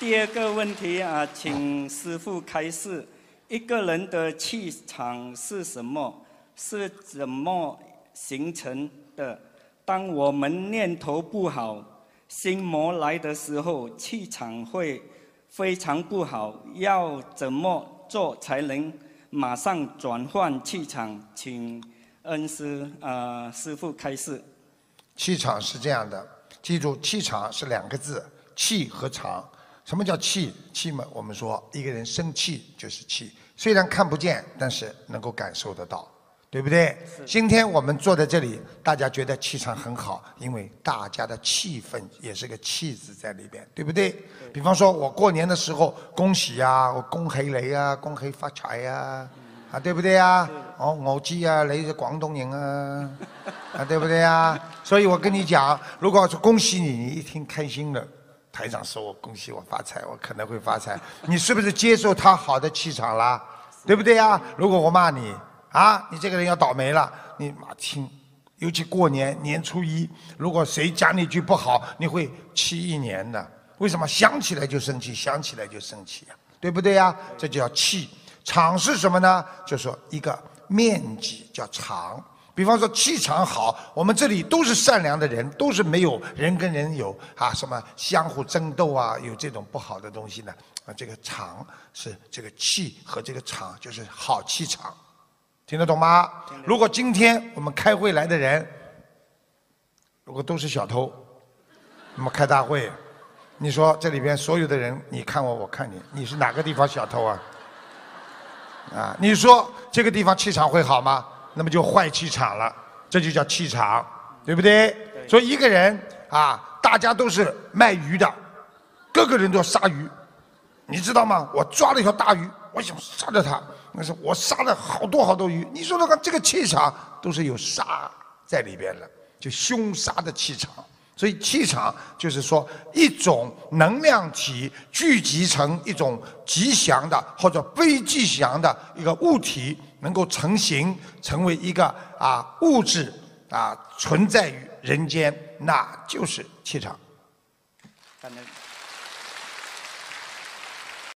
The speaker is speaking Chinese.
第二个问题啊，请师傅开示：一个人的气场是什么？是怎么形成的？当我们念头不好、心魔来的时候，气场会非常不好。要怎么做才能马上转换气场？请恩师啊，师傅开示。气场是这样的，记住，气场是两个字：气和场。什么叫气气嘛？我们说一个人生气就是气，虽然看不见，但是能够感受得到，对不对？今天我们坐在这里，大家觉得气场很好，因为大家的气氛也是个气质在里边，对不对？比方说我过年的时候，恭喜呀、啊，恭喜你啊，恭喜发财啊，啊，对不对啊？哦，我知啊，你是广东人啊，啊，对不对啊？所以我跟你讲，如果是恭喜你，你一听开心了。台长说：“我恭喜我发财，我可能会发财。你是不是接受他好的气场啦？对不对呀？如果我骂你啊，你这个人要倒霉了。你妈听，尤其过年年初一，如果谁讲你一句不好，你会气一年的。为什么想起来就生气？想起来就生气呀？对不对呀？这叫气场是什么呢？就说一个面积叫场。比方说气场好，我们这里都是善良的人，都是没有人跟人有啊什么相互争斗啊，有这种不好的东西的啊。这个场是这个气和这个场，就是好气场，听得懂吗？如果今天我们开会来的人，如果都是小偷，那么开大会，你说这里边所有的人，你看我，我看你，你是哪个地方小偷啊？啊，你说这个地方气场会好吗？那么就坏气场了，这就叫气场，对不对？所以一个人啊，大家都是卖鱼的，各个人都要杀鱼，你知道吗？我抓了一条大鱼，我想杀掉它。那是我杀了好多好多鱼。你说这个这个气场都是有杀在里边的，就凶杀的气场。所以气场就是说，一种能量体聚集成一种吉祥的或者非吉祥的一个物体，能够成型成为一个啊物质啊存在于人间，那就是气场。